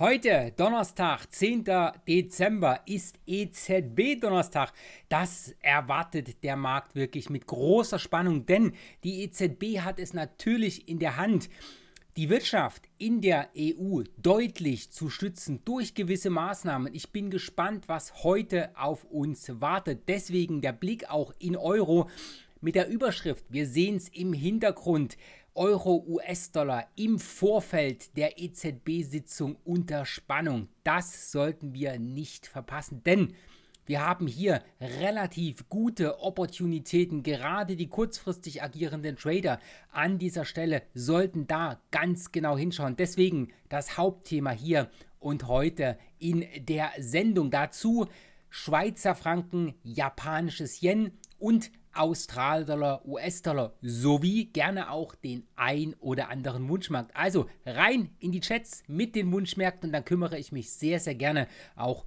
Heute, Donnerstag, 10. Dezember, ist EZB-Donnerstag. Das erwartet der Markt wirklich mit großer Spannung, denn die EZB hat es natürlich in der Hand, die Wirtschaft in der EU deutlich zu stützen durch gewisse Maßnahmen. Ich bin gespannt, was heute auf uns wartet. Deswegen der Blick auch in Euro mit der Überschrift. Wir sehen es im Hintergrund. Euro-US-Dollar im Vorfeld der EZB-Sitzung unter Spannung. Das sollten wir nicht verpassen, denn wir haben hier relativ gute Opportunitäten. Gerade die kurzfristig agierenden Trader an dieser Stelle sollten da ganz genau hinschauen. Deswegen das Hauptthema hier und heute in der Sendung dazu. Schweizer Franken, japanisches Yen und Australdollar, US-Dollar sowie gerne auch den ein oder anderen Wunschmarkt. Also rein in die Chats mit den Wunschmärkten und dann kümmere ich mich sehr, sehr gerne auch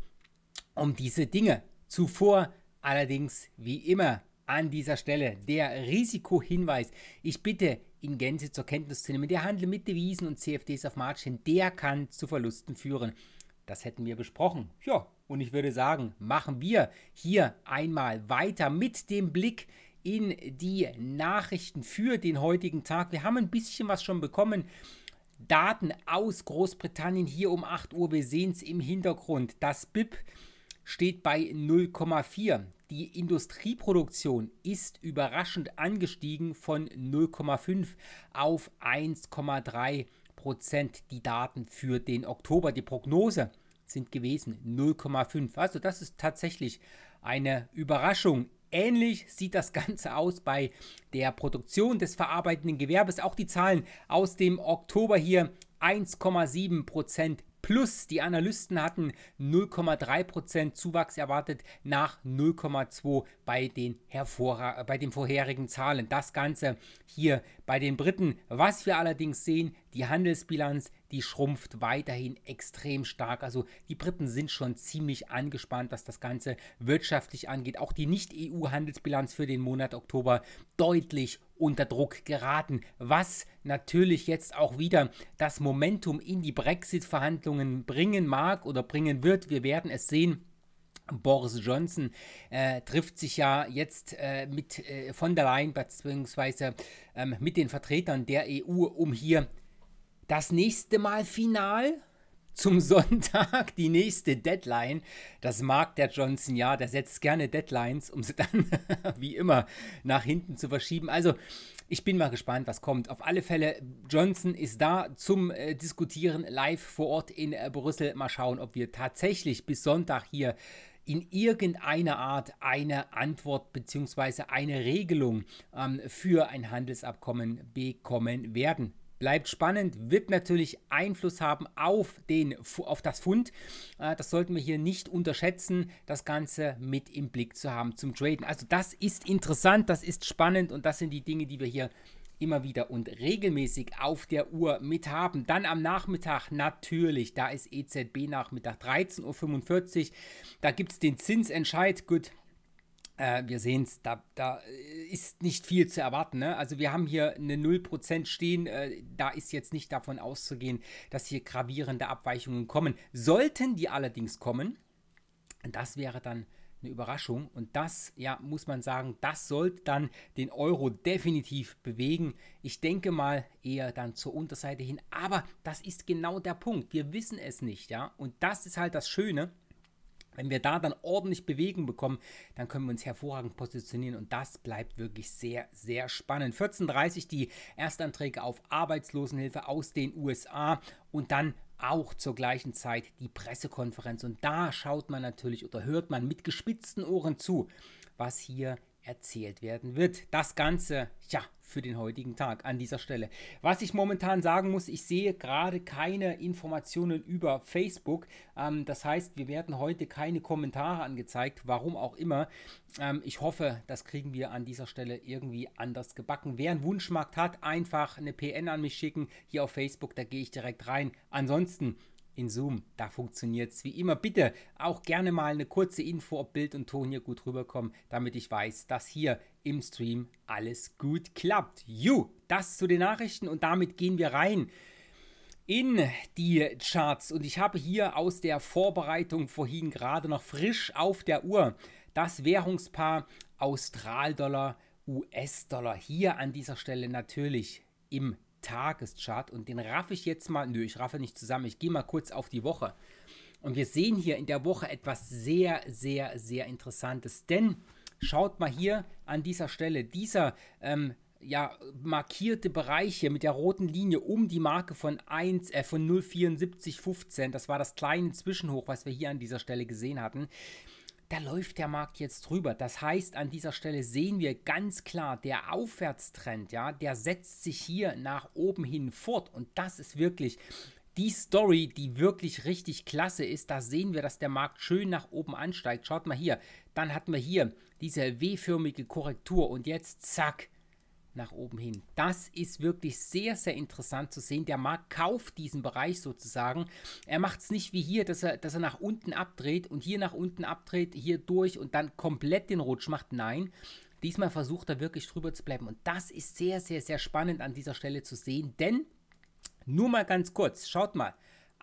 um diese Dinge. Zuvor allerdings wie immer an dieser Stelle der Risikohinweis. Ich bitte in Gänze zur Kenntnis zu nehmen. Der Handel mit Devisen und CFDs auf Margin, der kann zu Verlusten führen. Das hätten wir besprochen. Ja, und ich würde sagen, machen wir hier einmal weiter mit dem Blick in die Nachrichten für den heutigen Tag. Wir haben ein bisschen was schon bekommen. Daten aus Großbritannien hier um 8 Uhr. Wir sehen es im Hintergrund. Das BIP steht bei 0,4. Die Industrieproduktion ist überraschend angestiegen von 0,5 auf 1,3 Prozent. Die Daten für den Oktober. Die Prognose sind gewesen, 0,5. Also das ist tatsächlich eine Überraschung. Ähnlich sieht das Ganze aus bei der Produktion des verarbeitenden Gewerbes. Auch die Zahlen aus dem Oktober hier 1,7 Prozent plus. Die Analysten hatten 0,3% Zuwachs erwartet nach 0,2% bei, den bei den vorherigen Zahlen. Das Ganze hier bei den Briten. Was wir allerdings sehen, die Handelsbilanz, die schrumpft weiterhin extrem stark. Also die Briten sind schon ziemlich angespannt, was das Ganze wirtschaftlich angeht. Auch die Nicht-EU-Handelsbilanz für den Monat Oktober deutlich unter Druck geraten, was natürlich jetzt auch wieder das Momentum in die Brexit-Verhandlungen bringen mag oder bringen wird. Wir werden es sehen. Boris Johnson äh, trifft sich ja jetzt äh, mit äh, von der Leyen bzw. Ähm, mit den Vertretern der EU, um hier das nächste Mal final zum Sonntag, die nächste Deadline. Das mag der Johnson ja, der setzt gerne Deadlines, um sie dann wie immer nach hinten zu verschieben. Also ich bin mal gespannt, was kommt. Auf alle Fälle, Johnson ist da zum äh, Diskutieren live vor Ort in äh, Brüssel. Mal schauen, ob wir tatsächlich bis Sonntag hier in irgendeiner Art eine Antwort bzw. eine Regelung ähm, für ein Handelsabkommen bekommen werden bleibt spannend, wird natürlich Einfluss haben auf, den, auf das Fund. Äh, das sollten wir hier nicht unterschätzen, das Ganze mit im Blick zu haben zum Traden. Also das ist interessant, das ist spannend und das sind die Dinge, die wir hier immer wieder und regelmäßig auf der Uhr mit haben. Dann am Nachmittag natürlich, da ist EZB Nachmittag 13.45 Uhr, da gibt es den Zinsentscheid. Gut, äh, wir sehen es, da, da, äh, ist nicht viel zu erwarten. Ne? Also wir haben hier eine 0% stehen. Äh, da ist jetzt nicht davon auszugehen, dass hier gravierende Abweichungen kommen. Sollten die allerdings kommen, das wäre dann eine Überraschung. Und das, ja, muss man sagen, das sollte dann den Euro definitiv bewegen. Ich denke mal eher dann zur Unterseite hin. Aber das ist genau der Punkt. Wir wissen es nicht, ja. Und das ist halt das Schöne wenn wir da dann ordentlich Bewegung bekommen, dann können wir uns hervorragend positionieren und das bleibt wirklich sehr, sehr spannend. 14.30 die Erstanträge auf Arbeitslosenhilfe aus den USA und dann auch zur gleichen Zeit die Pressekonferenz. Und da schaut man natürlich oder hört man mit gespitzten Ohren zu, was hier erzählt werden wird. Das Ganze, ja, für den heutigen Tag an dieser Stelle. Was ich momentan sagen muss, ich sehe gerade keine Informationen über Facebook. Ähm, das heißt, wir werden heute keine Kommentare angezeigt, warum auch immer. Ähm, ich hoffe, das kriegen wir an dieser Stelle irgendwie anders gebacken. Wer einen Wunschmarkt hat, einfach eine PN an mich schicken hier auf Facebook, da gehe ich direkt rein. Ansonsten in Zoom. Da funktioniert es wie immer. Bitte auch gerne mal eine kurze Info, ob Bild und Ton hier gut rüberkommen, damit ich weiß, dass hier im Stream alles gut klappt. You, das zu den Nachrichten und damit gehen wir rein in die Charts. Und ich habe hier aus der Vorbereitung vorhin gerade noch frisch auf der Uhr das Währungspaar Australdollar, US-Dollar. Hier an dieser Stelle natürlich im Tageschart und den raffe ich jetzt mal. Nö, ich raffe nicht zusammen. Ich gehe mal kurz auf die Woche. Und wir sehen hier in der Woche etwas sehr, sehr, sehr Interessantes. Denn schaut mal hier an dieser Stelle, dieser ähm, ja, markierte Bereich hier mit der roten Linie um die Marke von äh, von 0,7415, das war das kleine Zwischenhoch, was wir hier an dieser Stelle gesehen hatten da läuft der Markt jetzt drüber. Das heißt, an dieser Stelle sehen wir ganz klar, der Aufwärtstrend, ja, der setzt sich hier nach oben hin fort. Und das ist wirklich die Story, die wirklich richtig klasse ist. Da sehen wir, dass der Markt schön nach oben ansteigt. Schaut mal hier, dann hatten wir hier diese W-förmige Korrektur und jetzt zack, nach oben hin. Das ist wirklich sehr, sehr interessant zu sehen. Der Markt kauft diesen Bereich sozusagen. Er macht es nicht wie hier, dass er, dass er nach unten abdreht und hier nach unten abdreht, hier durch und dann komplett den Rutsch macht. Nein, diesmal versucht er wirklich drüber zu bleiben. Und das ist sehr, sehr, sehr spannend an dieser Stelle zu sehen, denn nur mal ganz kurz, schaut mal,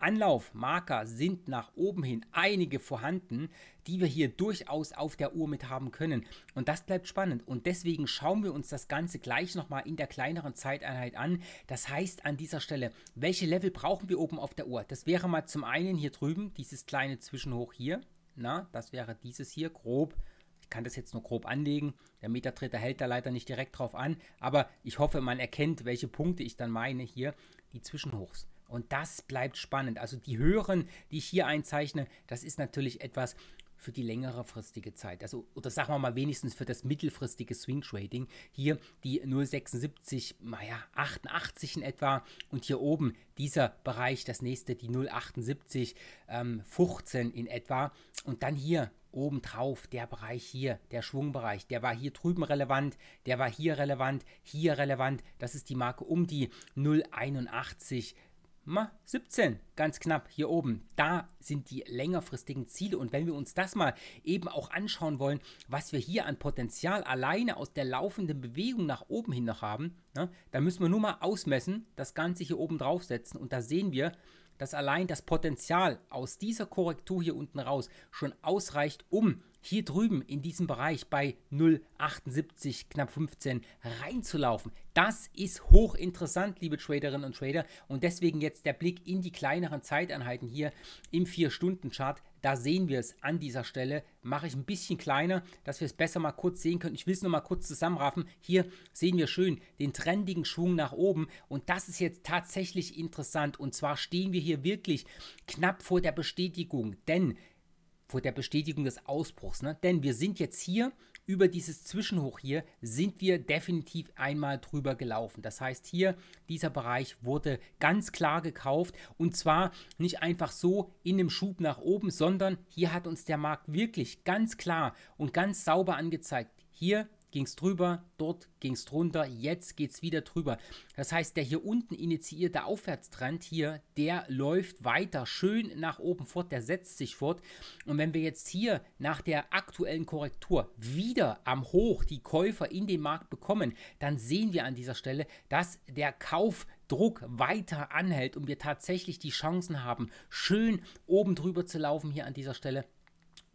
Anlaufmarker sind nach oben hin einige vorhanden, die wir hier durchaus auf der Uhr mit haben können. Und das bleibt spannend. Und deswegen schauen wir uns das Ganze gleich nochmal in der kleineren Zeiteinheit an. Das heißt an dieser Stelle, welche Level brauchen wir oben auf der Uhr? Das wäre mal zum einen hier drüben, dieses kleine Zwischenhoch hier. Na, das wäre dieses hier grob Ich kann das jetzt nur grob anlegen. Der Metertritter hält da leider nicht direkt drauf an, aber ich hoffe, man erkennt, welche Punkte ich dann meine hier, die Zwischenhochs. Und das bleibt spannend. Also die höheren, die ich hier einzeichne, das ist natürlich etwas für die längere fristige Zeit. Also, oder sagen wir mal wenigstens für das mittelfristige Swing Trading. Hier die 0,76, naja, 88 in etwa. Und hier oben dieser Bereich, das nächste, die 0,78, ähm, 15 in etwa. Und dann hier oben drauf der Bereich hier, der Schwungbereich, der war hier drüben relevant, der war hier relevant, hier relevant. Das ist die Marke um die 0,81 17, ganz knapp hier oben. Da sind die längerfristigen Ziele. Und wenn wir uns das mal eben auch anschauen wollen, was wir hier an Potenzial alleine aus der laufenden Bewegung nach oben hin noch haben, ne, dann müssen wir nur mal ausmessen, das Ganze hier oben draufsetzen. Und da sehen wir, dass allein das Potenzial aus dieser Korrektur hier unten raus schon ausreicht, um hier drüben in diesem Bereich bei 0,78 knapp 15 reinzulaufen. Das ist hochinteressant, liebe Traderinnen und Trader. Und deswegen jetzt der Blick in die kleineren Zeiteinheiten hier im 4-Stunden-Chart. Da sehen wir es an dieser Stelle. Mache ich ein bisschen kleiner, dass wir es besser mal kurz sehen können. Ich will es nochmal kurz zusammenraffen. Hier sehen wir schön den trendigen Schwung nach oben. Und das ist jetzt tatsächlich interessant. Und zwar stehen wir hier wirklich knapp vor der Bestätigung. Denn vor der Bestätigung des Ausbruchs. Ne? Denn wir sind jetzt hier über dieses Zwischenhoch hier sind wir definitiv einmal drüber gelaufen. Das heißt hier, dieser Bereich wurde ganz klar gekauft und zwar nicht einfach so in dem Schub nach oben, sondern hier hat uns der Markt wirklich ganz klar und ganz sauber angezeigt, hier ging es drüber, dort ging es drunter, jetzt geht es wieder drüber. Das heißt, der hier unten initiierte Aufwärtstrend hier, der läuft weiter schön nach oben fort, der setzt sich fort. Und wenn wir jetzt hier nach der aktuellen Korrektur wieder am Hoch die Käufer in den Markt bekommen, dann sehen wir an dieser Stelle, dass der Kauf Druck weiter anhält und wir tatsächlich die Chancen haben, schön oben drüber zu laufen hier an dieser Stelle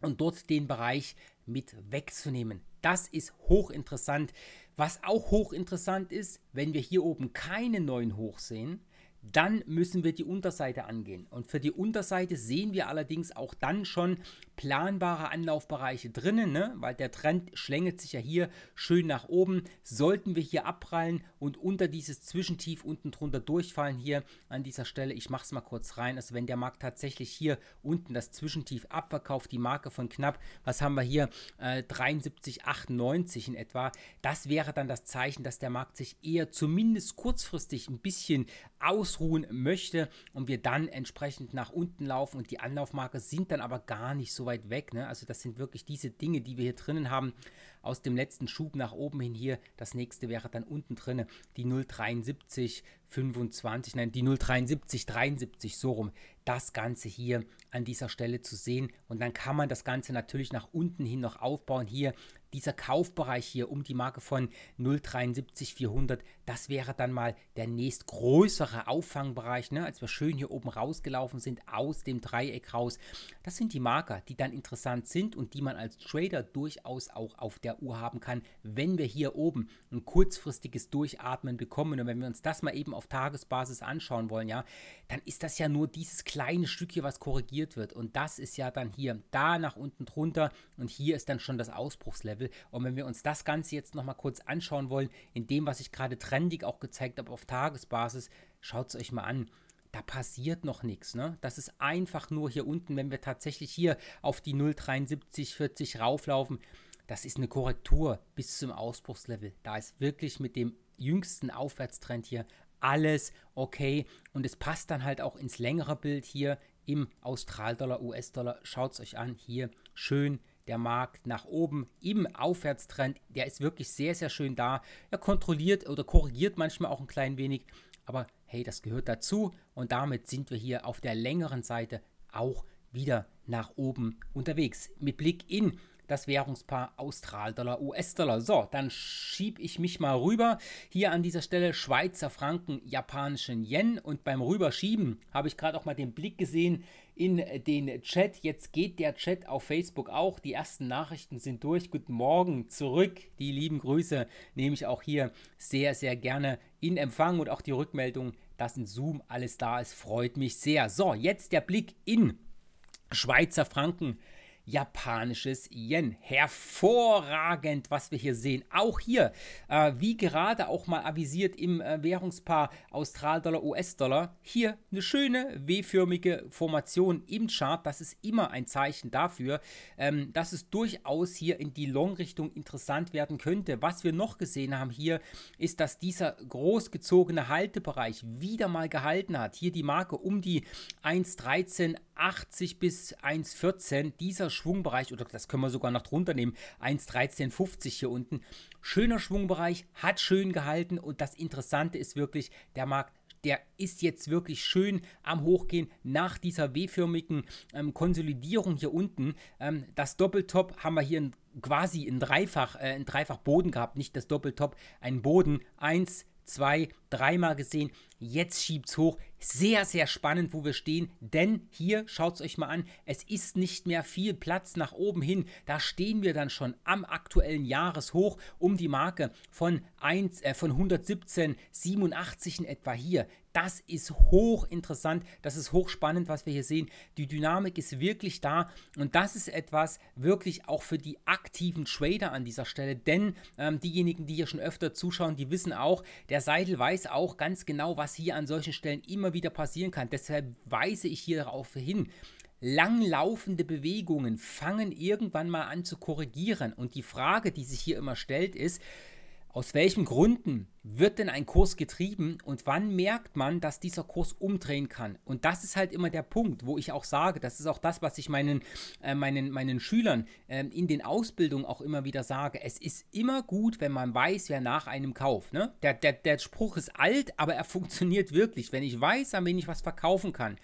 und dort den Bereich mit wegzunehmen. Das ist hochinteressant. Was auch hochinteressant ist, wenn wir hier oben keine neuen Hoch sehen, dann müssen wir die Unterseite angehen. Und für die Unterseite sehen wir allerdings auch dann schon planbare Anlaufbereiche drinnen, ne? weil der Trend schlängelt sich ja hier schön nach oben. Sollten wir hier abprallen und unter dieses Zwischentief unten drunter durchfallen hier an dieser Stelle, ich mache es mal kurz rein, also wenn der Markt tatsächlich hier unten das Zwischentief abverkauft, die Marke von knapp, was haben wir hier, äh, 73,98 in etwa, das wäre dann das Zeichen, dass der Markt sich eher zumindest kurzfristig ein bisschen aus ausruhen möchte und wir dann entsprechend nach unten laufen und die Anlaufmarke sind dann aber gar nicht so weit weg. Ne? Also das sind wirklich diese Dinge, die wir hier drinnen haben, aus dem letzten Schub nach oben hin hier. Das nächste wäre dann unten drin die 073 25, nein, die 073 73 so rum. Das Ganze hier an dieser Stelle zu sehen und dann kann man das Ganze natürlich nach unten hin noch aufbauen. Hier dieser Kaufbereich hier um die Marke von 073 400, das wäre dann mal der nächstgrößere Auffangbereich, ne? als wir schön hier oben rausgelaufen sind, aus dem Dreieck raus. Das sind die Marker, die dann interessant sind und die man als Trader durchaus auch auf der U haben kann, wenn wir hier oben ein kurzfristiges Durchatmen bekommen. Und wenn wir uns das mal eben auf Tagesbasis anschauen wollen, ja, dann ist das ja nur dieses kleine Stück hier, was korrigiert wird. Und das ist ja dann hier, da nach unten drunter und hier ist dann schon das Ausbruchslevel. Und wenn wir uns das Ganze jetzt nochmal kurz anschauen wollen, in dem, was ich gerade trendig auch gezeigt habe auf Tagesbasis, schaut es euch mal an da passiert noch nichts. Ne? Das ist einfach nur hier unten, wenn wir tatsächlich hier auf die 0,7340 rauflaufen, das ist eine Korrektur bis zum Ausbruchslevel. Da ist wirklich mit dem jüngsten Aufwärtstrend hier alles okay und es passt dann halt auch ins längere Bild hier im Australdollar, US-Dollar. Schaut es euch an, hier schön der Markt nach oben im Aufwärtstrend. Der ist wirklich sehr, sehr schön da. Er kontrolliert oder korrigiert manchmal auch ein klein wenig, aber hey, das gehört dazu und damit sind wir hier auf der längeren Seite auch wieder nach oben unterwegs. Mit Blick in das Währungspaar Austral-Dollar, US-Dollar. So, dann schiebe ich mich mal rüber. Hier an dieser Stelle Schweizer Franken, japanischen Yen. Und beim Rüberschieben habe ich gerade auch mal den Blick gesehen in den Chat. Jetzt geht der Chat auf Facebook auch. Die ersten Nachrichten sind durch. Guten Morgen zurück. Die lieben Grüße nehme ich auch hier sehr, sehr gerne in Empfang und auch die Rückmeldung, dass in Zoom alles da ist, freut mich sehr. So, jetzt der Blick in Schweizer Franken japanisches Yen. Hervorragend, was wir hier sehen. Auch hier, äh, wie gerade auch mal avisiert im äh, Währungspaar Australdollar, US-Dollar, hier eine schöne W-förmige Formation im Chart. Das ist immer ein Zeichen dafür, ähm, dass es durchaus hier in die Long-Richtung interessant werden könnte. Was wir noch gesehen haben hier, ist, dass dieser großgezogene Haltebereich wieder mal gehalten hat. Hier die Marke um die 1,1380 bis 1,14. Dieser Schwungbereich, oder das können wir sogar noch drunter nehmen, 1,1350 hier unten. Schöner Schwungbereich, hat schön gehalten und das Interessante ist wirklich, der Markt der ist jetzt wirklich schön am Hochgehen nach dieser W-förmigen ähm, Konsolidierung hier unten. Ähm, das Doppeltop haben wir hier in, quasi in Dreifach, äh, Dreifach Boden gehabt, nicht das Doppeltop, ein Boden. Eins, zwei, dreimal gesehen. Jetzt schiebt es hoch, sehr, sehr spannend, wo wir stehen, denn hier schaut es euch mal an, es ist nicht mehr viel Platz nach oben hin. Da stehen wir dann schon am aktuellen Jahreshoch um die Marke von, äh, von 117,87 in etwa hier. Das ist hochinteressant, das ist hochspannend, was wir hier sehen. Die Dynamik ist wirklich da und das ist etwas wirklich auch für die aktiven Trader an dieser Stelle, denn ähm, diejenigen, die hier schon öfter zuschauen, die wissen auch, der Seidel weiß auch ganz genau, was hier an solchen Stellen immer immer wieder passieren kann. Deshalb weise ich hier darauf hin. Langlaufende Bewegungen fangen irgendwann mal an zu korrigieren. Und die Frage, die sich hier immer stellt, ist, aus welchen Gründen wird denn ein Kurs getrieben und wann merkt man, dass dieser Kurs umdrehen kann? Und das ist halt immer der Punkt, wo ich auch sage, das ist auch das, was ich meinen, äh, meinen, meinen Schülern äh, in den Ausbildungen auch immer wieder sage. Es ist immer gut, wenn man weiß, wer nach einem Kauf. Ne? Der, der, der Spruch ist alt, aber er funktioniert wirklich. Wenn ich weiß, an wen ich was verkaufen kann,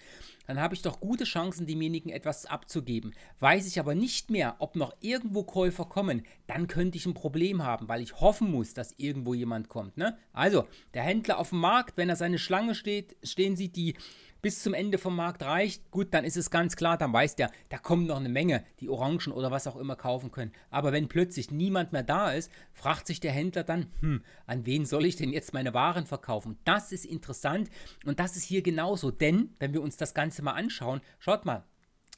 dann habe ich doch gute Chancen, demjenigen etwas abzugeben. Weiß ich aber nicht mehr, ob noch irgendwo Käufer kommen, dann könnte ich ein Problem haben, weil ich hoffen muss, dass irgendwo jemand kommt. Ne? Also, der Händler auf dem Markt, wenn er seine Schlange steht, stehen sieht, die bis zum Ende vom Markt reicht, gut, dann ist es ganz klar, dann weiß der, da kommt noch eine Menge, die Orangen oder was auch immer kaufen können. Aber wenn plötzlich niemand mehr da ist, fragt sich der Händler dann, hm, an wen soll ich denn jetzt meine Waren verkaufen? Das ist interessant und das ist hier genauso, denn wenn wir uns das Ganze mal anschauen, schaut mal,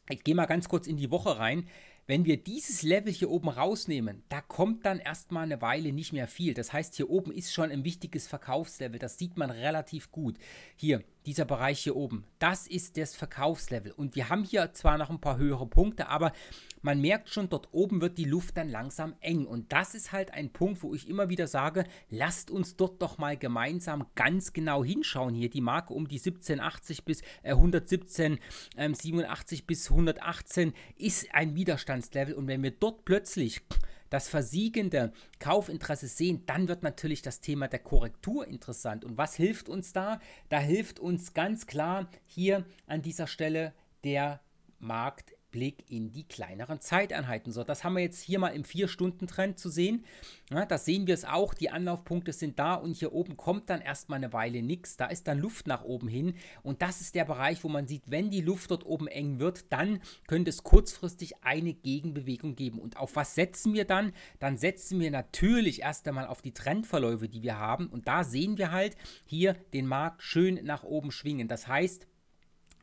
ich gehe mal ganz kurz in die Woche rein. Wenn wir dieses Level hier oben rausnehmen, da kommt dann erstmal eine Weile nicht mehr viel. Das heißt, hier oben ist schon ein wichtiges Verkaufslevel. Das sieht man relativ gut. Hier, dieser Bereich hier oben. Das ist das Verkaufslevel. Und wir haben hier zwar noch ein paar höhere Punkte, aber man merkt schon, dort oben wird die Luft dann langsam eng. Und das ist halt ein Punkt, wo ich immer wieder sage, lasst uns dort doch mal gemeinsam ganz genau hinschauen. Hier die Marke um die 1780 bis äh, 117, ähm, 87 bis 118 ist ein Widerstandslevel. Und wenn wir dort plötzlich das versiegende Kaufinteresse sehen, dann wird natürlich das Thema der Korrektur interessant. Und was hilft uns da? Da hilft uns ganz klar hier an dieser Stelle der Markt Blick in die kleineren Zeiteinheiten. So, das haben wir jetzt hier mal im 4-Stunden-Trend zu sehen. Ja, das sehen wir es auch. Die Anlaufpunkte sind da und hier oben kommt dann erstmal eine Weile nichts. Da ist dann Luft nach oben hin und das ist der Bereich, wo man sieht, wenn die Luft dort oben eng wird, dann könnte es kurzfristig eine Gegenbewegung geben. Und auf was setzen wir dann? Dann setzen wir natürlich erst einmal auf die Trendverläufe, die wir haben und da sehen wir halt hier den Markt schön nach oben schwingen. Das heißt,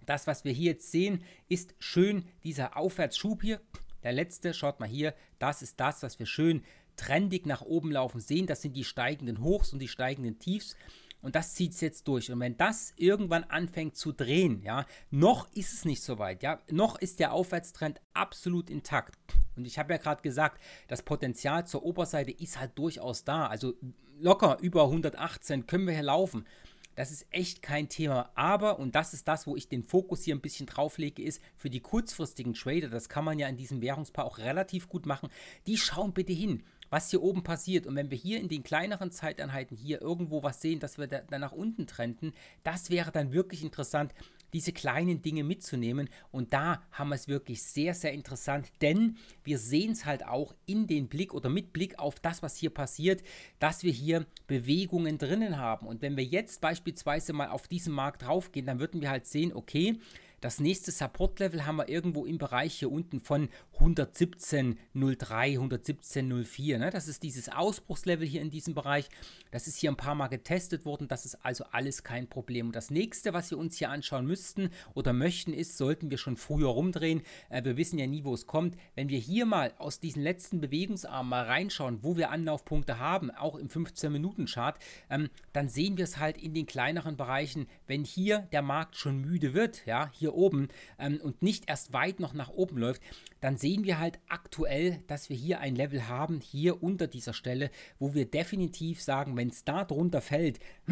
das, was wir hier jetzt sehen, ist schön dieser Aufwärtsschub hier. Der letzte, schaut mal hier, das ist das, was wir schön trendig nach oben laufen sehen. Das sind die steigenden Hochs und die steigenden Tiefs. Und das zieht es jetzt durch. Und wenn das irgendwann anfängt zu drehen, ja, noch ist es nicht so weit, ja, noch ist der Aufwärtstrend absolut intakt. Und ich habe ja gerade gesagt, das Potenzial zur Oberseite ist halt durchaus da. Also locker über 118 können wir hier laufen. Das ist echt kein Thema. Aber, und das ist das, wo ich den Fokus hier ein bisschen drauf lege, ist für die kurzfristigen Trader, das kann man ja in diesem Währungspaar auch relativ gut machen, die schauen bitte hin was hier oben passiert. Und wenn wir hier in den kleineren Zeiteinheiten hier irgendwo was sehen, dass wir da, dann nach unten trennten, das wäre dann wirklich interessant, diese kleinen Dinge mitzunehmen. Und da haben wir es wirklich sehr, sehr interessant, denn wir sehen es halt auch in den Blick oder mit Blick auf das, was hier passiert, dass wir hier Bewegungen drinnen haben. Und wenn wir jetzt beispielsweise mal auf diesen Markt draufgehen, dann würden wir halt sehen, okay, das nächste Support-Level haben wir irgendwo im Bereich hier unten von 117.03, 117.04. Ne? Das ist dieses Ausbruchslevel hier in diesem Bereich. Das ist hier ein paar Mal getestet worden. Das ist also alles kein Problem. Und das nächste, was wir uns hier anschauen müssten oder möchten, ist, sollten wir schon früher rumdrehen. Äh, wir wissen ja nie, wo es kommt. Wenn wir hier mal aus diesen letzten Bewegungsarmen mal reinschauen, wo wir Anlaufpunkte haben, auch im 15-Minuten-Chart, ähm, dann sehen wir es halt in den kleineren Bereichen, wenn hier der Markt schon müde wird, ja, hier oben ähm, und nicht erst weit noch nach oben läuft, dann sehen wir halt aktuell, dass wir hier ein Level haben, hier unter dieser Stelle, wo wir definitiv sagen, wenn es da drunter fällt,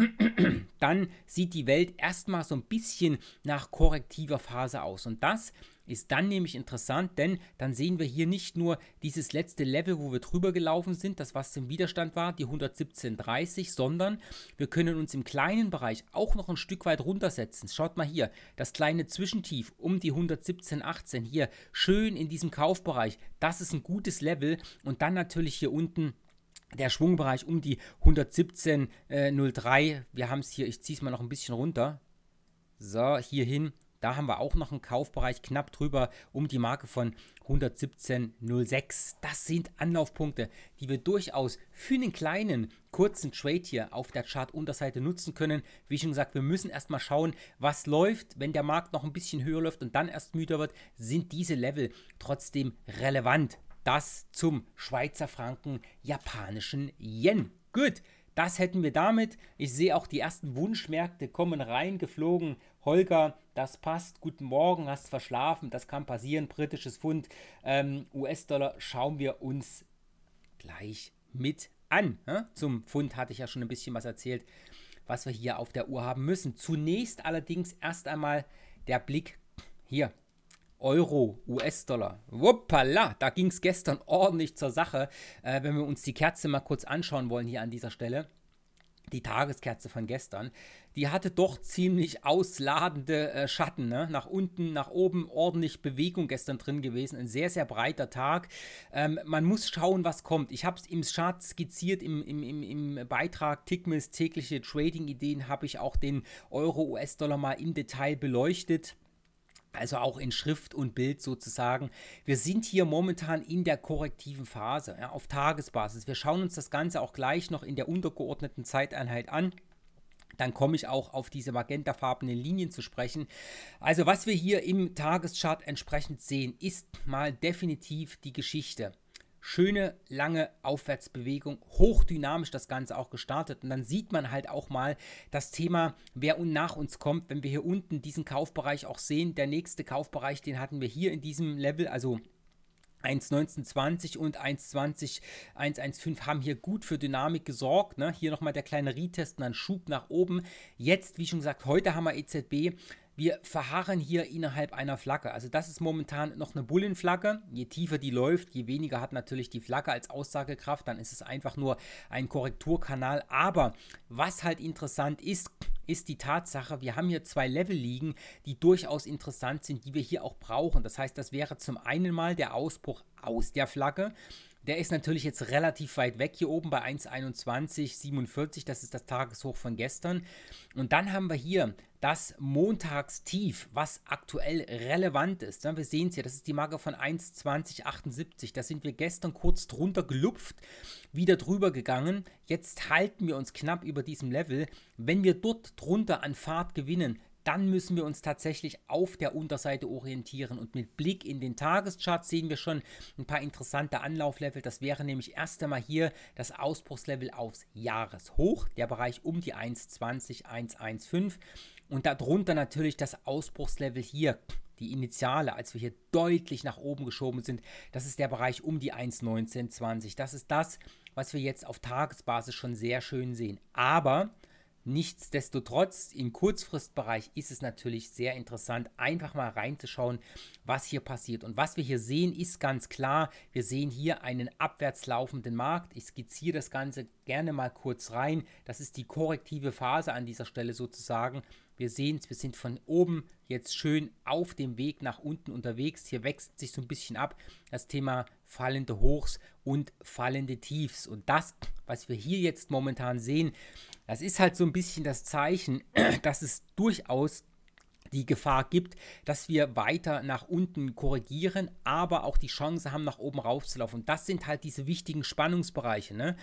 dann sieht die Welt erstmal so ein bisschen nach korrektiver Phase aus. Und das ist ist dann nämlich interessant, denn dann sehen wir hier nicht nur dieses letzte Level, wo wir drüber gelaufen sind, das was im Widerstand war, die 117,30, sondern wir können uns im kleinen Bereich auch noch ein Stück weit runtersetzen. Schaut mal hier, das kleine Zwischentief um die 117,18 hier, schön in diesem Kaufbereich, das ist ein gutes Level und dann natürlich hier unten der Schwungbereich um die 117,03. Äh, wir haben es hier, ich ziehe es mal noch ein bisschen runter. So, hier hin da haben wir auch noch einen Kaufbereich knapp drüber um die Marke von 117,06. Das sind Anlaufpunkte, die wir durchaus für einen kleinen, kurzen Trade hier auf der Chart-Unterseite nutzen können. Wie schon gesagt, wir müssen erstmal schauen, was läuft. Wenn der Markt noch ein bisschen höher läuft und dann erst müder wird, sind diese Level trotzdem relevant. Das zum Schweizer Franken, japanischen Yen. Gut, das hätten wir damit. Ich sehe auch die ersten Wunschmärkte kommen rein, geflogen. Holger, das passt. Guten Morgen, hast verschlafen. Das kann passieren. Britisches Pfund, ähm, US-Dollar schauen wir uns gleich mit an. Zum Pfund hatte ich ja schon ein bisschen was erzählt, was wir hier auf der Uhr haben müssen. Zunächst allerdings erst einmal der Blick hier Euro, US-Dollar. Wuppala, da ging es gestern ordentlich zur Sache. Äh, wenn wir uns die Kerze mal kurz anschauen wollen hier an dieser Stelle, die Tageskerze von gestern, die hatte doch ziemlich ausladende äh, Schatten. Ne? Nach unten, nach oben, ordentlich Bewegung gestern drin gewesen. Ein sehr, sehr breiter Tag. Ähm, man muss schauen, was kommt. Ich habe es im Chart skizziert, im, im, im, im Beitrag Tickmills tägliche Trading-Ideen habe ich auch den Euro-US-Dollar mal im Detail beleuchtet also auch in Schrift und Bild sozusagen. Wir sind hier momentan in der korrektiven Phase, ja, auf Tagesbasis. Wir schauen uns das Ganze auch gleich noch in der untergeordneten Zeiteinheit an. Dann komme ich auch auf diese magentafarbenen Linien zu sprechen. Also was wir hier im Tageschart entsprechend sehen, ist mal definitiv die Geschichte schöne, lange Aufwärtsbewegung, hochdynamisch das Ganze auch gestartet. Und dann sieht man halt auch mal das Thema, wer nach uns kommt, wenn wir hier unten diesen Kaufbereich auch sehen. Der nächste Kaufbereich, den hatten wir hier in diesem Level, also 1,1920 und 1,20, 1,15 haben hier gut für Dynamik gesorgt. Ne? Hier nochmal der kleine Retest und ein Schub nach oben. Jetzt, wie schon gesagt, heute haben wir EZB wir verharren hier innerhalb einer Flagge. Also das ist momentan noch eine Bullenflagge. Je tiefer die läuft, je weniger hat natürlich die Flagge als Aussagekraft. Dann ist es einfach nur ein Korrekturkanal. Aber was halt interessant ist, ist die Tatsache, wir haben hier zwei Level liegen, die durchaus interessant sind, die wir hier auch brauchen. Das heißt, das wäre zum einen mal der Ausbruch aus der Flagge der ist natürlich jetzt relativ weit weg hier oben bei 1,2147. Das ist das Tageshoch von gestern. Und dann haben wir hier das Montagstief, was aktuell relevant ist. Wir sehen es hier, das ist die Marke von 1,2078. Da sind wir gestern kurz drunter gelupft, wieder drüber gegangen. Jetzt halten wir uns knapp über diesem Level. Wenn wir dort drunter an Fahrt gewinnen, dann müssen wir uns tatsächlich auf der Unterseite orientieren. Und mit Blick in den Tageschart sehen wir schon ein paar interessante Anlauflevel. Das wäre nämlich erst einmal hier das Ausbruchslevel aufs Jahreshoch, der Bereich um die 1,20, 1,15 und darunter natürlich das Ausbruchslevel hier. Die Initiale, als wir hier deutlich nach oben geschoben sind, das ist der Bereich um die 1,1920. Das ist das, was wir jetzt auf Tagesbasis schon sehr schön sehen. Aber Nichtsdestotrotz, im Kurzfristbereich ist es natürlich sehr interessant, einfach mal reinzuschauen, was hier passiert. Und was wir hier sehen, ist ganz klar, wir sehen hier einen abwärts laufenden Markt. Ich skizziere das Ganze gerne mal kurz rein. Das ist die korrektive Phase an dieser Stelle sozusagen. Wir sehen es, wir sind von oben jetzt schön auf dem Weg nach unten unterwegs. Hier wächst sich so ein bisschen ab das Thema fallende Hochs und fallende Tiefs. Und das, was wir hier jetzt momentan sehen, das ist halt so ein bisschen das Zeichen, dass es durchaus die Gefahr gibt, dass wir weiter nach unten korrigieren, aber auch die Chance haben, nach oben raufzulaufen. Und das sind halt diese wichtigen Spannungsbereiche, ne?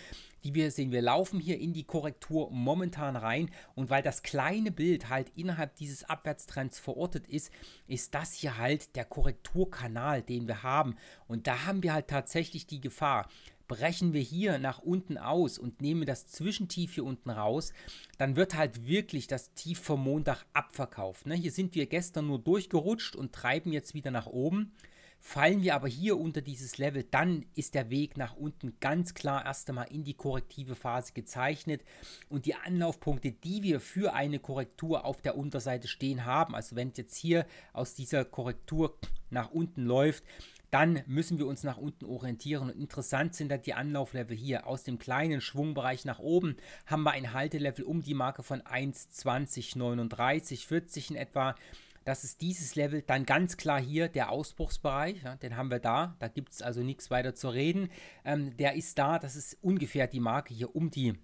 die wir sehen. Wir laufen hier in die Korrektur momentan rein und weil das kleine Bild halt innerhalb dieses Abwärtstrends verortet ist, ist das hier halt der Korrekturkanal, den wir haben. Und da haben wir halt tatsächlich die Gefahr, brechen wir hier nach unten aus und nehmen das Zwischentief hier unten raus, dann wird halt wirklich das Tief vom Montag abverkauft. Ne? Hier sind wir gestern nur durchgerutscht und treiben jetzt wieder nach oben. Fallen wir aber hier unter dieses Level, dann ist der Weg nach unten ganz klar erst einmal in die korrektive Phase gezeichnet und die Anlaufpunkte, die wir für eine Korrektur auf der Unterseite stehen haben, also wenn es jetzt hier aus dieser Korrektur nach unten läuft, dann müssen wir uns nach unten orientieren. Und interessant sind dann die Anlauflevel hier. Aus dem kleinen Schwungbereich nach oben haben wir ein Haltelevel um die Marke von 1,20, 40 in etwa. Das ist dieses Level. Dann ganz klar hier der Ausbruchsbereich. Ja, den haben wir da. Da gibt es also nichts weiter zu reden. Ähm, der ist da. Das ist ungefähr die Marke hier um die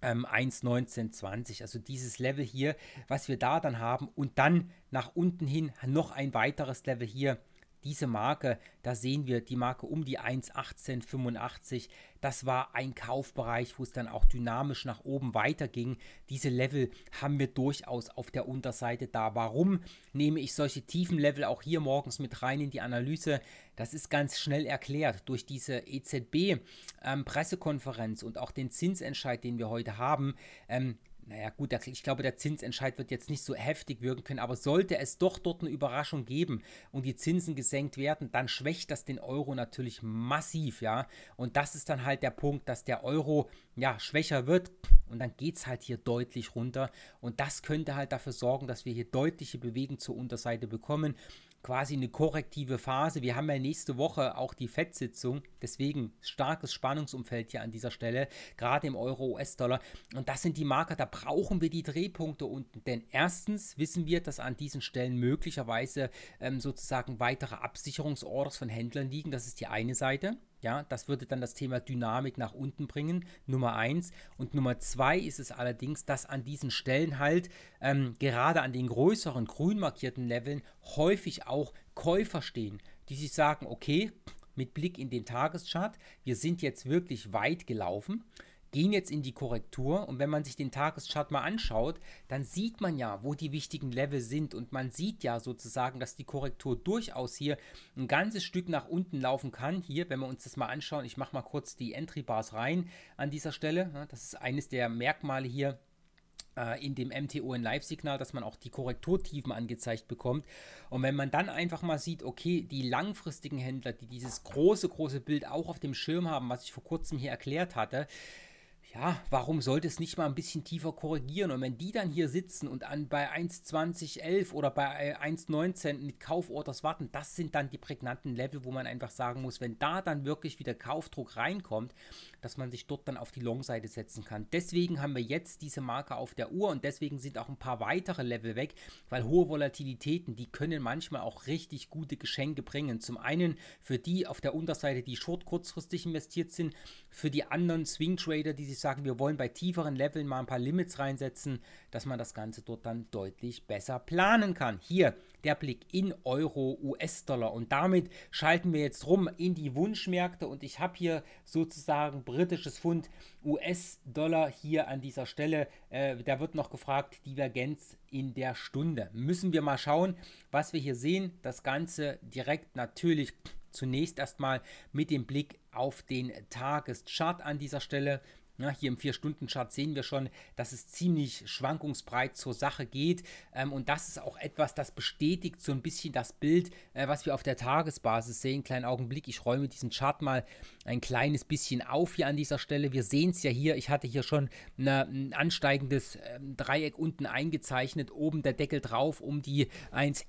ähm, 1,1920. Also dieses Level hier, was wir da dann haben. Und dann nach unten hin noch ein weiteres Level hier diese Marke, da sehen wir die Marke um die 1,1885. Das war ein Kaufbereich, wo es dann auch dynamisch nach oben weiterging. Diese Level haben wir durchaus auf der Unterseite da. Warum nehme ich solche tiefen Level auch hier morgens mit rein in die Analyse? Das ist ganz schnell erklärt durch diese EZB-Pressekonferenz ähm, und auch den Zinsentscheid, den wir heute haben. Ähm, naja gut, ich glaube, der Zinsentscheid wird jetzt nicht so heftig wirken können, aber sollte es doch dort eine Überraschung geben und die Zinsen gesenkt werden, dann schwächt das den Euro natürlich massiv, ja. Und das ist dann halt der Punkt, dass der Euro ja schwächer wird und dann geht es halt hier deutlich runter. Und das könnte halt dafür sorgen, dass wir hier deutliche Bewegung zur Unterseite bekommen quasi eine korrektive Phase. Wir haben ja nächste Woche auch die FED-Sitzung, deswegen starkes Spannungsumfeld hier an dieser Stelle, gerade im Euro-US-Dollar. Und das sind die Marker, da brauchen wir die Drehpunkte unten. Denn erstens wissen wir, dass an diesen Stellen möglicherweise ähm, sozusagen weitere Absicherungsorders von Händlern liegen. Das ist die eine Seite. Ja, das würde dann das Thema Dynamik nach unten bringen, Nummer eins. Und Nummer zwei ist es allerdings, dass an diesen Stellen halt ähm, gerade an den größeren grün markierten Leveln häufig auch Käufer stehen, die sich sagen, okay, mit Blick in den Tageschart, wir sind jetzt wirklich weit gelaufen gehen jetzt in die Korrektur und wenn man sich den Tageschart mal anschaut, dann sieht man ja, wo die wichtigen Level sind und man sieht ja sozusagen, dass die Korrektur durchaus hier ein ganzes Stück nach unten laufen kann. Hier, wenn wir uns das mal anschauen, ich mache mal kurz die Entry Bars rein an dieser Stelle. Das ist eines der Merkmale hier äh, in dem MTO in Live-Signal, dass man auch die Korrekturtiefen angezeigt bekommt. Und wenn man dann einfach mal sieht, okay, die langfristigen Händler, die dieses große, große Bild auch auf dem Schirm haben, was ich vor kurzem hier erklärt hatte, ja, warum sollte es nicht mal ein bisschen tiefer korrigieren? Und wenn die dann hier sitzen und an, bei 1,2011 oder bei 1,19 äh, mit Kauforders warten, das sind dann die prägnanten Level, wo man einfach sagen muss, wenn da dann wirklich wieder Kaufdruck reinkommt, dass man sich dort dann auf die Long-Seite setzen kann. Deswegen haben wir jetzt diese Marke auf der Uhr und deswegen sind auch ein paar weitere Level weg, weil hohe Volatilitäten, die können manchmal auch richtig gute Geschenke bringen. Zum einen für die auf der Unterseite, die short kurzfristig investiert sind, für die anderen Swing Trader, die sich sagen, wir wollen bei tieferen Leveln mal ein paar Limits reinsetzen, dass man das Ganze dort dann deutlich besser planen kann. Hier der Blick in Euro, US-Dollar. Und damit schalten wir jetzt rum in die Wunschmärkte. Und ich habe hier sozusagen britisches Pfund, US-Dollar hier an dieser Stelle. Äh, da wird noch gefragt, Divergenz in der Stunde. Müssen wir mal schauen, was wir hier sehen. Das Ganze direkt natürlich zunächst erstmal mit dem Blick auf den Tageschart an dieser Stelle. Ja, hier im Vier-Stunden-Chart sehen wir schon, dass es ziemlich schwankungsbreit zur Sache geht. Ähm, und das ist auch etwas, das bestätigt so ein bisschen das Bild, äh, was wir auf der Tagesbasis sehen. Kleinen Augenblick, ich räume diesen Chart mal ein kleines bisschen auf hier an dieser Stelle. Wir sehen es ja hier, ich hatte hier schon eine, ein ansteigendes äh, Dreieck unten eingezeichnet, oben der Deckel drauf, um die 1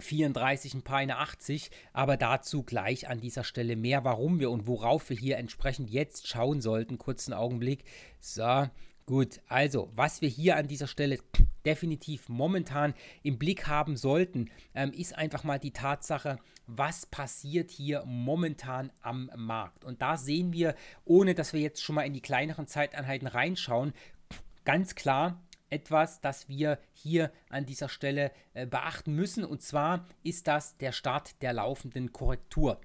34, ein paar eine 80, aber dazu gleich an dieser Stelle mehr, warum wir und worauf wir hier entsprechend jetzt schauen sollten. Kurzen Augenblick. So, gut. Also, was wir hier an dieser Stelle definitiv momentan im Blick haben sollten, ähm, ist einfach mal die Tatsache, was passiert hier momentan am Markt. Und da sehen wir, ohne dass wir jetzt schon mal in die kleineren Zeiteinheiten reinschauen, ganz klar, etwas, das wir hier an dieser Stelle äh, beachten müssen. Und zwar ist das der Start der laufenden Korrektur.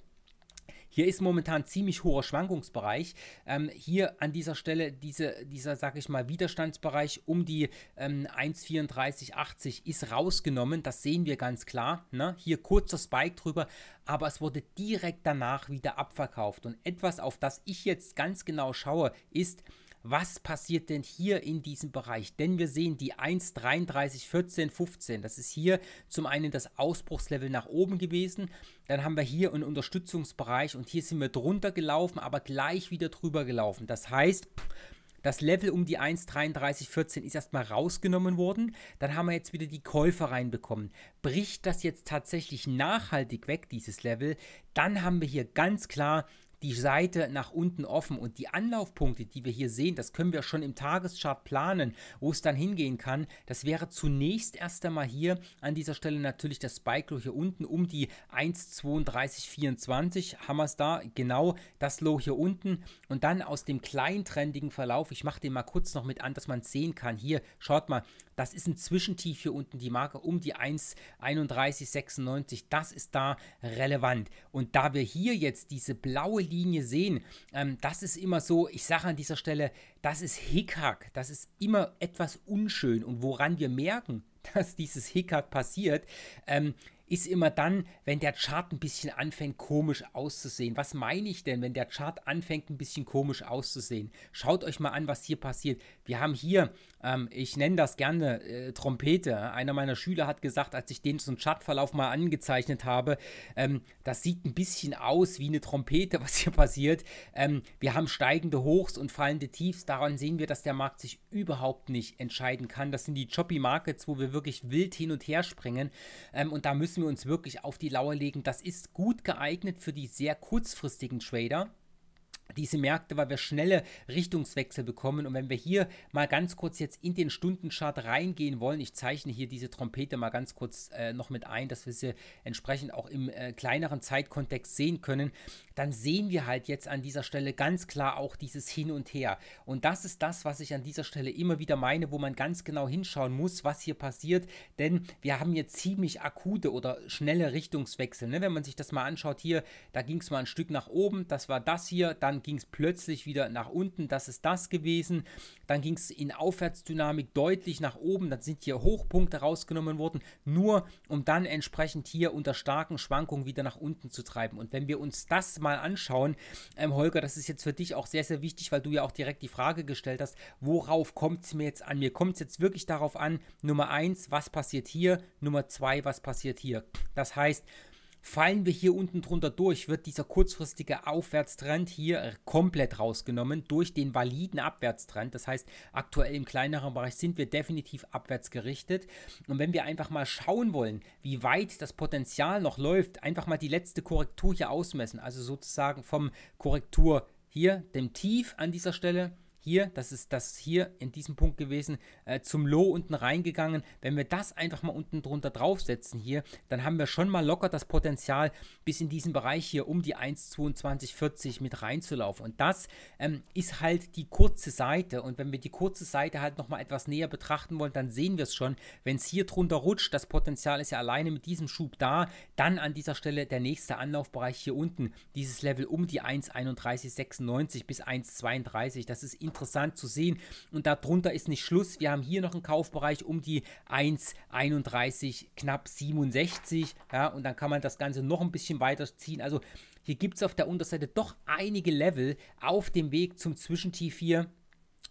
Hier ist momentan ziemlich hoher Schwankungsbereich. Ähm, hier an dieser Stelle diese, dieser, sage ich mal, Widerstandsbereich um die ähm, 1,3480 ist rausgenommen. Das sehen wir ganz klar. Ne? Hier kurzer Spike drüber, aber es wurde direkt danach wieder abverkauft. Und etwas, auf das ich jetzt ganz genau schaue, ist, was passiert denn hier in diesem Bereich? Denn wir sehen die 1, 33, 14, 15. Das ist hier zum einen das Ausbruchslevel nach oben gewesen. Dann haben wir hier einen Unterstützungsbereich und hier sind wir drunter gelaufen, aber gleich wieder drüber gelaufen. Das heißt, das Level um die 1,3314 ist erstmal rausgenommen worden. Dann haben wir jetzt wieder die Käufer reinbekommen. Bricht das jetzt tatsächlich nachhaltig weg, dieses Level, dann haben wir hier ganz klar die Seite nach unten offen und die Anlaufpunkte, die wir hier sehen, das können wir schon im Tageschart planen, wo es dann hingehen kann. Das wäre zunächst erst einmal hier an dieser Stelle natürlich das Spike Low hier unten um die 1,3224 haben wir es da, genau das Low hier unten und dann aus dem kleintrendigen Verlauf, ich mache den mal kurz noch mit an, dass man sehen kann, hier, schaut mal, das ist ein Zwischentief hier unten, die Marke um die 1,3196. Das ist da relevant. Und da wir hier jetzt diese blaue Linie sehen, ähm, das ist immer so, ich sage an dieser Stelle, das ist Hickhack. Das ist immer etwas unschön. Und woran wir merken, dass dieses Hickhack passiert, ähm, ist immer dann, wenn der Chart ein bisschen anfängt komisch auszusehen. Was meine ich denn, wenn der Chart anfängt ein bisschen komisch auszusehen? Schaut euch mal an, was hier passiert. Wir haben hier, ähm, ich nenne das gerne äh, Trompete. Einer meiner Schüler hat gesagt, als ich den so einen Chartverlauf mal angezeichnet habe, ähm, das sieht ein bisschen aus wie eine Trompete, was hier passiert. Ähm, wir haben steigende Hochs und fallende Tiefs. Daran sehen wir, dass der Markt sich überhaupt nicht entscheiden kann. Das sind die Choppy Markets, wo wir wirklich wild hin und her springen. Ähm, und da müssen müssen wir uns wirklich auf die Lauer legen. Das ist gut geeignet für die sehr kurzfristigen Trader diese Märkte, weil wir schnelle Richtungswechsel bekommen. Und wenn wir hier mal ganz kurz jetzt in den Stundenchart reingehen wollen, ich zeichne hier diese Trompete mal ganz kurz äh, noch mit ein, dass wir sie entsprechend auch im äh, kleineren Zeitkontext sehen können, dann sehen wir halt jetzt an dieser Stelle ganz klar auch dieses Hin und Her. Und das ist das, was ich an dieser Stelle immer wieder meine, wo man ganz genau hinschauen muss, was hier passiert. Denn wir haben hier ziemlich akute oder schnelle Richtungswechsel. Ne? Wenn man sich das mal anschaut hier, da ging es mal ein Stück nach oben, das war das hier, dann ging es plötzlich wieder nach unten, das ist das gewesen. Dann ging es in Aufwärtsdynamik deutlich nach oben, dann sind hier Hochpunkte rausgenommen worden, nur um dann entsprechend hier unter starken Schwankungen wieder nach unten zu treiben. Und wenn wir uns das mal mal anschauen. Ähm, Holger, das ist jetzt für dich auch sehr, sehr wichtig, weil du ja auch direkt die Frage gestellt hast, worauf kommt es mir jetzt an? Mir kommt es jetzt wirklich darauf an, Nummer eins, was passiert hier? Nummer zwei, was passiert hier? Das heißt, Fallen wir hier unten drunter durch, wird dieser kurzfristige Aufwärtstrend hier komplett rausgenommen durch den validen Abwärtstrend. Das heißt, aktuell im kleineren Bereich sind wir definitiv abwärts gerichtet. Und wenn wir einfach mal schauen wollen, wie weit das Potenzial noch läuft, einfach mal die letzte Korrektur hier ausmessen, also sozusagen vom Korrektur hier, dem Tief an dieser Stelle, hier, das ist das hier in diesem Punkt gewesen, äh, zum Low unten reingegangen. Wenn wir das einfach mal unten drunter draufsetzen hier, dann haben wir schon mal locker das Potenzial, bis in diesen Bereich hier um die 1,2240 mit reinzulaufen. Und das ähm, ist halt die kurze Seite. Und wenn wir die kurze Seite halt nochmal etwas näher betrachten wollen, dann sehen wir es schon. Wenn es hier drunter rutscht, das Potenzial ist ja alleine mit diesem Schub da, dann an dieser Stelle der nächste Anlaufbereich hier unten, dieses Level um die 1,3196 bis 1,32. Das ist in interessant zu sehen. Und darunter ist nicht Schluss. Wir haben hier noch einen Kaufbereich um die 1,31, knapp 67. Ja, und dann kann man das Ganze noch ein bisschen weiter ziehen. Also hier gibt es auf der Unterseite doch einige Level auf dem Weg zum Zwischentief hier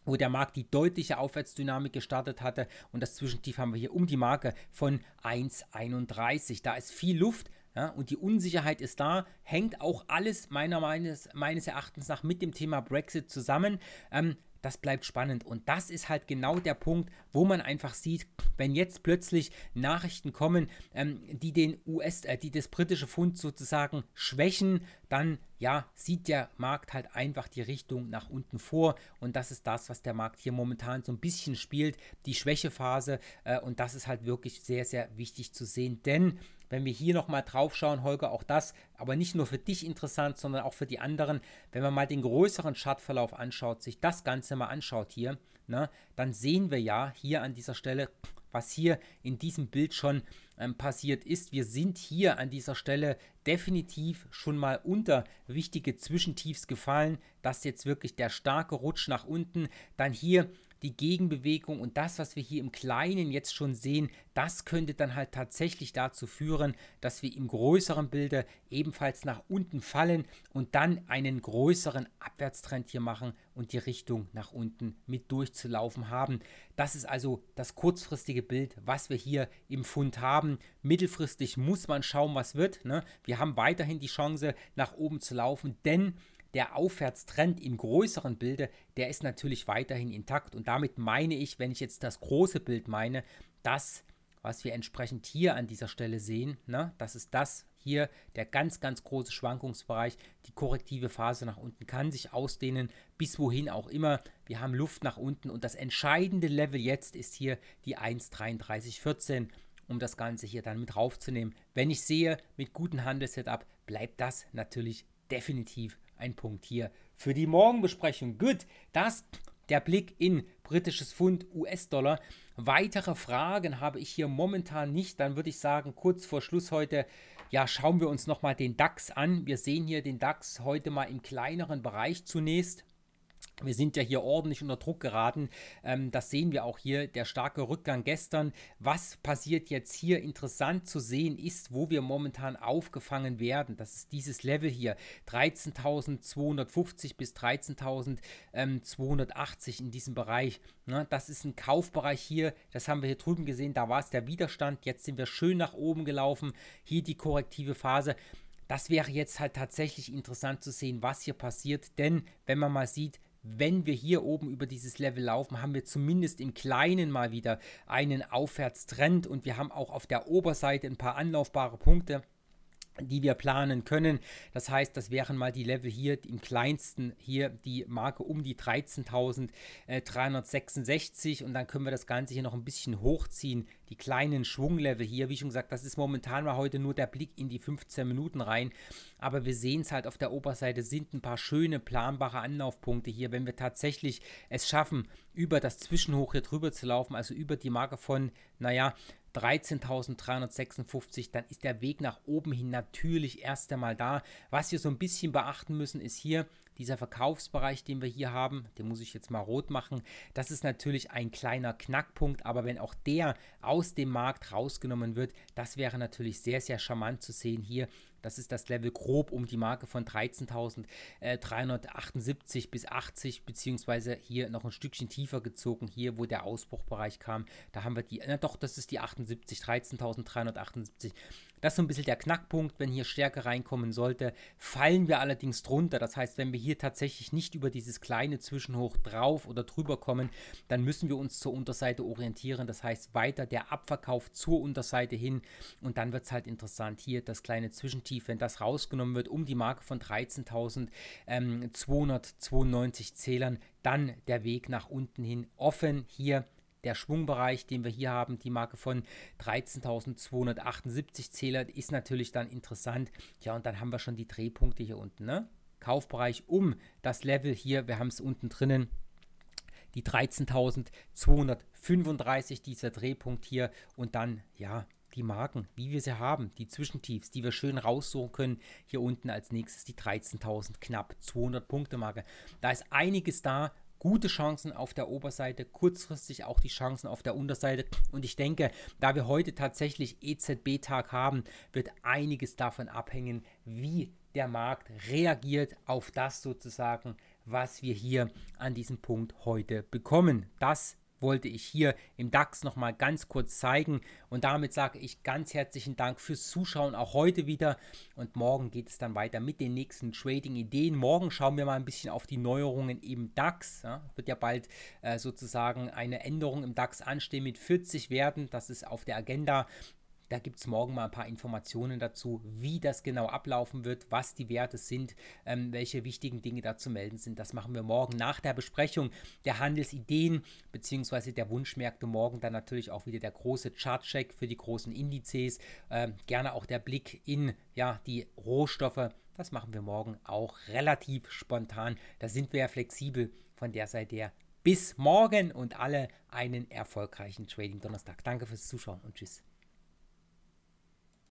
wo der Markt die deutliche Aufwärtsdynamik gestartet hatte und das Zwischentief haben wir hier um die Marke von 1,31. Da ist viel Luft, ja, und die Unsicherheit ist da, hängt auch alles meiner meines, meines Erachtens nach mit dem Thema Brexit zusammen. Ähm, das bleibt spannend. Und das ist halt genau der Punkt, wo man einfach sieht, wenn jetzt plötzlich Nachrichten kommen, ähm, die den US, äh, die das britische Pfund sozusagen schwächen, dann ja, sieht der Markt halt einfach die Richtung nach unten vor. Und das ist das, was der Markt hier momentan so ein bisschen spielt, die Schwächephase. Äh, und das ist halt wirklich sehr, sehr wichtig zu sehen, denn wenn wir hier nochmal drauf schauen, Holger, auch das, aber nicht nur für dich interessant, sondern auch für die anderen, wenn man mal den größeren Chartverlauf anschaut, sich das Ganze mal anschaut hier, ne, dann sehen wir ja hier an dieser Stelle, was hier in diesem Bild schon ähm, passiert ist. Wir sind hier an dieser Stelle definitiv schon mal unter wichtige Zwischentiefs gefallen. Das ist jetzt wirklich der starke Rutsch nach unten. Dann hier die Gegenbewegung und das, was wir hier im Kleinen jetzt schon sehen, das könnte dann halt tatsächlich dazu führen, dass wir im größeren Bilde ebenfalls nach unten fallen und dann einen größeren Abwärtstrend hier machen und die Richtung nach unten mit durchzulaufen haben. Das ist also das kurzfristige Bild, was wir hier im Fund haben. Mittelfristig muss man schauen, was wird. Ne? Wir haben weiterhin die Chance, nach oben zu laufen, denn der Aufwärtstrend im größeren Bilde, der ist natürlich weiterhin intakt. Und damit meine ich, wenn ich jetzt das große Bild meine, das, was wir entsprechend hier an dieser Stelle sehen, ne, das ist das hier, der ganz, ganz große Schwankungsbereich. Die korrektive Phase nach unten kann sich ausdehnen, bis wohin auch immer. Wir haben Luft nach unten und das entscheidende Level jetzt ist hier die 1,3314 um das Ganze hier dann mit raufzunehmen. Wenn ich sehe, mit gutem Handelssetup bleibt das natürlich definitiv ein Punkt hier für die Morgenbesprechung. Gut, das der Blick in britisches Pfund, US-Dollar. Weitere Fragen habe ich hier momentan nicht. Dann würde ich sagen, kurz vor Schluss heute, ja, schauen wir uns nochmal den DAX an. Wir sehen hier den DAX heute mal im kleineren Bereich zunächst. Wir sind ja hier ordentlich unter Druck geraten. Ähm, das sehen wir auch hier, der starke Rückgang gestern. Was passiert jetzt hier? Interessant zu sehen ist, wo wir momentan aufgefangen werden. Das ist dieses Level hier, 13.250 bis 13.280 in diesem Bereich. Ne, das ist ein Kaufbereich hier, das haben wir hier drüben gesehen, da war es der Widerstand. Jetzt sind wir schön nach oben gelaufen, hier die korrektive Phase. Das wäre jetzt halt tatsächlich interessant zu sehen, was hier passiert, denn wenn man mal sieht, wenn wir hier oben über dieses Level laufen, haben wir zumindest im Kleinen mal wieder einen Aufwärtstrend und wir haben auch auf der Oberseite ein paar anlaufbare Punkte die wir planen können. Das heißt, das wären mal die Level hier im kleinsten hier die Marke um die 13.366 äh, und dann können wir das Ganze hier noch ein bisschen hochziehen. Die kleinen Schwunglevel hier, wie schon gesagt, das ist momentan mal heute nur der Blick in die 15 Minuten rein, aber wir sehen es halt auf der Oberseite sind ein paar schöne planbare Anlaufpunkte hier, wenn wir tatsächlich es schaffen, über das Zwischenhoch hier drüber zu laufen, also über die Marke von, naja, 13.356, dann ist der Weg nach oben hin natürlich erst einmal da. Was wir so ein bisschen beachten müssen, ist hier dieser Verkaufsbereich, den wir hier haben, den muss ich jetzt mal rot machen. Das ist natürlich ein kleiner Knackpunkt, aber wenn auch der aus dem Markt rausgenommen wird, das wäre natürlich sehr, sehr charmant zu sehen hier das ist das Level grob um die Marke von 13.378 äh, bis 80, beziehungsweise hier noch ein Stückchen tiefer gezogen, hier wo der Ausbruchbereich kam. Da haben wir die, na doch, das ist die 78, 13.378. Das ist so ein bisschen der Knackpunkt, wenn hier Stärke reinkommen sollte, fallen wir allerdings drunter. Das heißt, wenn wir hier tatsächlich nicht über dieses kleine Zwischenhoch drauf oder drüber kommen, dann müssen wir uns zur Unterseite orientieren. Das heißt, weiter der Abverkauf zur Unterseite hin und dann wird es halt interessant. Hier das kleine Zwischentief negativ, wenn das rausgenommen wird, um die Marke von 13.292 ähm, Zählern, dann der Weg nach unten hin offen. Hier der Schwungbereich, den wir hier haben, die Marke von 13.278 Zählern, ist natürlich dann interessant. Ja, und dann haben wir schon die Drehpunkte hier unten. Ne? Kaufbereich um das Level hier, wir haben es unten drinnen, die 13.235, dieser Drehpunkt hier. Und dann, ja, die Marken, wie wir sie haben, die Zwischentiefs, die wir schön raussuchen können. Hier unten als nächstes die 13.000 knapp 200 Punkte Marke. Da ist einiges da, gute Chancen auf der Oberseite, kurzfristig auch die Chancen auf der Unterseite. Und ich denke, da wir heute tatsächlich EZB-Tag haben, wird einiges davon abhängen, wie der Markt reagiert auf das sozusagen, was wir hier an diesem Punkt heute bekommen. Das wollte ich hier im DAX nochmal ganz kurz zeigen. Und damit sage ich ganz herzlichen Dank fürs Zuschauen auch heute wieder. Und morgen geht es dann weiter mit den nächsten Trading-Ideen. Morgen schauen wir mal ein bisschen auf die Neuerungen im DAX. Ja, wird ja bald äh, sozusagen eine Änderung im DAX anstehen mit 40 Werten. Das ist auf der Agenda. Da gibt es morgen mal ein paar Informationen dazu, wie das genau ablaufen wird, was die Werte sind, ähm, welche wichtigen Dinge da zu melden sind. Das machen wir morgen nach der Besprechung der Handelsideen bzw. der Wunschmärkte. Morgen dann natürlich auch wieder der große Chartcheck für die großen Indizes. Ähm, gerne auch der Blick in ja, die Rohstoffe. Das machen wir morgen auch relativ spontan. Da sind wir ja flexibel. Von der Seite her bis morgen und alle einen erfolgreichen Trading Donnerstag. Danke fürs Zuschauen und tschüss.